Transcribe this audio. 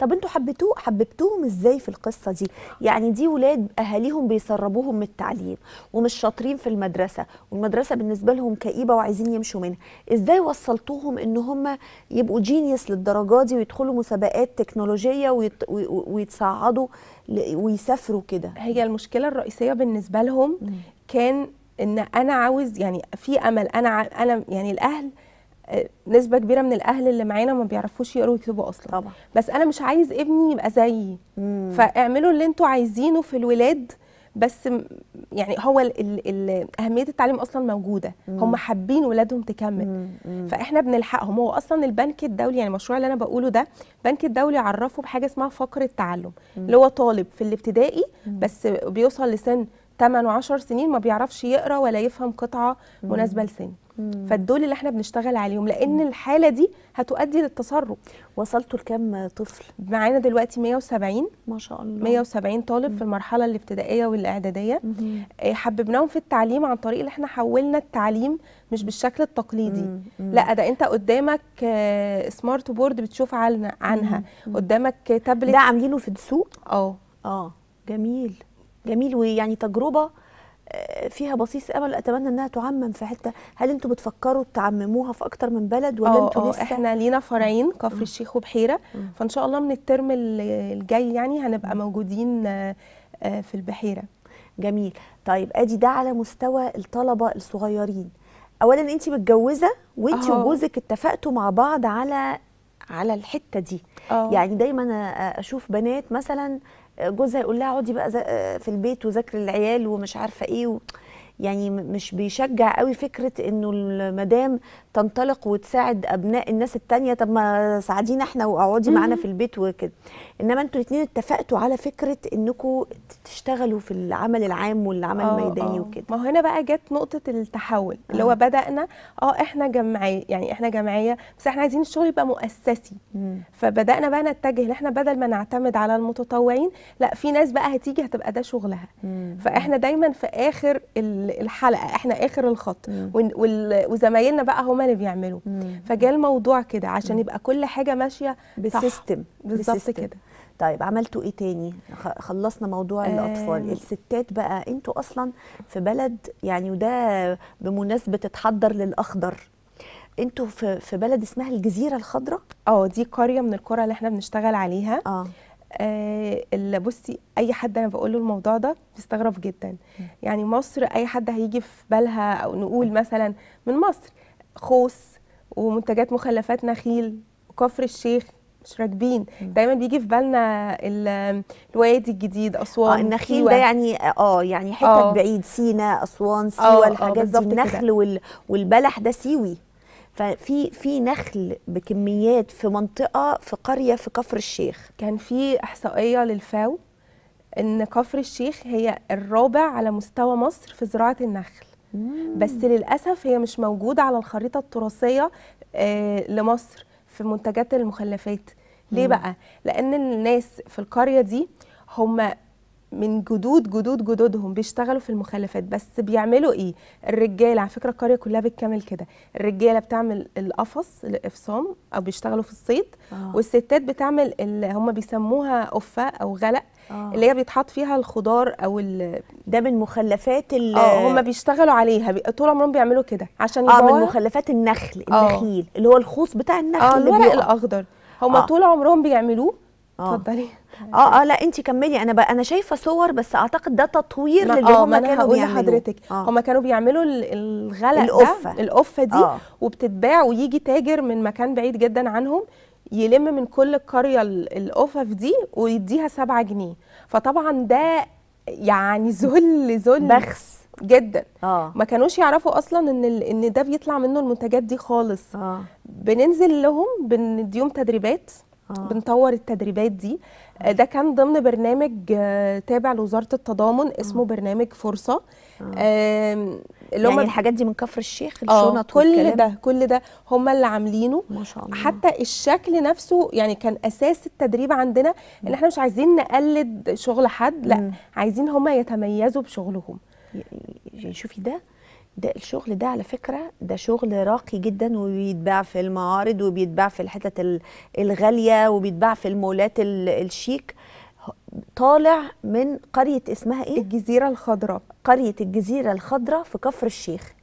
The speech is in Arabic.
طب انتوا حبيتوه حببتوهم ازاي في القصه دي يعني دي ولاد اهاليهم بيسربوهم من التعليم ومش شاطرين في المدرسه والمدرسه بالنسبه لهم كئيبه وعايزين يمشوا منها ازاي وصلتوهم ان هم يبقوا جينيس للدرجه دي ويدخلوا مسابقات تكنولوجيه ويت... ويتصعدوا ويسافروا كده هي المشكله الرئيسيه بالنسبه لهم كان ان انا عاوز يعني في امل انا انا يعني الاهل نسبه كبيره من الاهل اللي معانا ما بيعرفوش يقروا ويكتبوا اصلا طبعا. بس انا مش عايز ابني يبقى زيي فاعملوا اللي انتوا عايزينه في الولاد بس يعني هو الـ الـ الـ اهميه التعليم اصلا موجوده هم حابين ولادهم تكمل فاحنا بنلحقهم هو اصلا البنك الدولي يعني المشروع اللي انا بقوله ده البنك الدولي عرفه بحاجه اسمها فقر التعلم اللي هو طالب في الابتدائي بس بيوصل لسن 8 و10 سنين ما بيعرفش يقرا ولا يفهم قطعه مناسبه لسنه فدول اللي احنا بنشتغل عليهم لان مم. الحاله دي هتؤدي للتسرب وصلتوا لكام طفل معانا دلوقتي 170 ما شاء الله 170 طالب مم. في المرحله الابتدائيه والاعداديه مم. آه، حببناهم في التعليم عن طريق اللي احنا حولنا التعليم مش بالشكل التقليدي مم. مم. لا ده انت قدامك سمارت آه، بورد بتشوف عنها مم. قدامك تابلت ده عاملينه في السوق اه اه جميل جميل ويعني تجربه فيها بصيص امل اتمنى انها تعمم في حته هل انتوا بتفكروا تعمموها في اكتر من بلد ولا آه، انتوا آه، لسه احنا لينا فرعين كفر الشيخ وبحيره فان شاء الله من الترم الجاي يعني هنبقى موجودين آه، في البحيره جميل طيب ادي ده على مستوى الطلبه الصغيرين اولا انت متجوزه وانت وجوزك اتفقتوا مع بعض على على الحته دي أوه. يعني دايما اشوف بنات مثلا آه، جوزها يقول لها اقعدي بقى آه، في البيت وذاكري العيال ومش عارفه ايه و... يعني مش بيشجع قوي فكره انه المدام تنطلق وتساعد ابناء الناس الثانيه طب ما ساعدينا احنا واقعدي معانا في البيت وكده انما انتوا الاثنين اتفقتوا على فكره انكم تشتغلوا في العمل العام والعمل آه، الميداني آه. وكده ما هو هنا بقى جت نقطه التحول اللي هو آه. بدانا اه احنا جمعيه يعني احنا جمعيه بس احنا عايزين الشغل يبقى مؤسسي مم. فبدانا بقى نتجه ان احنا بدل ما نعتمد على المتطوعين لا في ناس بقى هتيجي هتبقى ده شغلها مم. فاحنا دايما في اخر ال الحلقه احنا اخر الخط وزمايلنا بقى هما اللي بيعملوا فجاء الموضوع كده عشان يبقى كل حاجه ماشيه بسيستم بالظبط كده طيب عملتوا ايه تاني خلصنا موضوع آه الاطفال الستات بقى انتوا اصلا في بلد يعني وده بمناسبه تتحضر للاخضر انتوا في بلد اسمها الجزيره الخضراء اه دي قريه من القرى اللي احنا بنشتغل عليها اه آه، بصي اي حد انا بقول له الموضوع ده بيستغرب جدا يعني مصر اي حد هيجي في بالها او نقول مثلا من مصر خوص ومنتجات مخلفات نخيل وكفر الشيخ مش راكبين دايما بيجي في بالنا الوادي الجديد اسوان آه النخيل ده يعني اه يعني حتت آه. بعيد سينا اسوان آه، سيوه الحاجات دي النخل كدا. والبلح ده سيوي ففي في نخل بكميات في منطقه في قريه في كفر الشيخ كان في احصائيه للفاو ان كفر الشيخ هي الرابع على مستوى مصر في زراعه النخل مم. بس للاسف هي مش موجوده على الخريطه التراثيه آه، لمصر في منتجات المخلفات ليه مم. بقى لان الناس في القريه دي هم من جدود جدود جدودهم بيشتغلوا في المخلفات بس بيعملوا ايه الرجاله على فكره القريه كلها بالكامل كده الرجاله بتعمل القفص الافصام او بيشتغلوا في الصيد آه. والستات بتعمل اللي هم بيسموها قفه او غلق آه. اللي هي بيتحط فيها الخضار او ال... ده من مخلفات ال اه هم بيشتغلوا عليها بي... طول عمرهم بيعملوا كده عشان يبقى اه من مخلفات النخل آه. النخيل آه. اللي هو الخوص بتاع النخل اه الورق الاخضر هم آه. طول عمرهم بيعملوه آه. اتفضلي اه اه لا انت كملي انا انا شايفه صور بس اعتقد ده تطوير آه، للي هم كانوا بيعملوه حضرتك آه. هم كانوا بيعملوا الغلق القفه القفه دي آه. وبتتباع ويجي تاجر من مكان بعيد جدا عنهم يلم من كل القريه القفف دي ويديها 7 جنيه فطبعا ده يعني ذل ذل بخس جدا آه. ما كانوش يعرفوا اصلا ان ان ده بيطلع منه المنتجات دي خالص آه. بننزل لهم بنديهم تدريبات آه. بنطور التدريبات دي آه. ده كان ضمن برنامج آه، تابع لوزاره التضامن اسمه آه. برنامج فرصه آه. اللي يعني الحاجات دي من كفر الشيخ آه، الشنط آه. كل ده كل ده هم اللي عاملينه ما شاء الله حتى الشكل نفسه يعني كان اساس التدريب عندنا ان احنا مش عايزين نقلد شغل حد لا م. عايزين هم يتميزوا بشغلهم يعني شوفي ده ده الشغل ده على فكره ده شغل راقي جدا وبيتباع في المعارض وبيتباع في الحتت الغاليه وبيتباع في المولات الشيك طالع من قريه اسمها ايه الجزيره الخضراء قريه الجزيره الخضراء في كفر الشيخ